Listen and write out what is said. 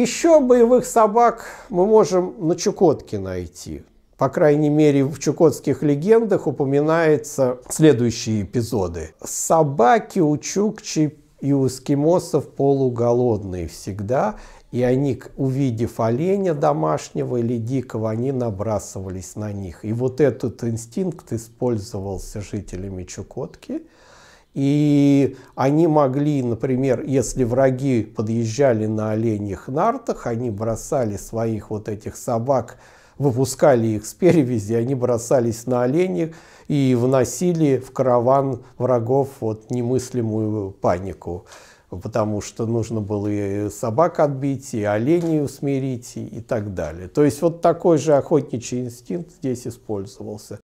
Еще боевых собак мы можем на Чукотке найти. По крайней мере, в чукотских легендах упоминаются следующие эпизоды. Собаки у чукчи и у эскимосов полуголодные всегда, и они, увидев оленя домашнего или дикого, они набрасывались на них. И вот этот инстинкт использовался жителями Чукотки – и они могли, например, если враги подъезжали на оленьих нартах, они бросали своих вот этих собак, выпускали их с перевязи, они бросались на оленей и вносили в караван врагов вот немыслимую панику потому что нужно было и собак отбить, и оленей усмирить, и так далее. То есть вот такой же охотничий инстинкт здесь использовался.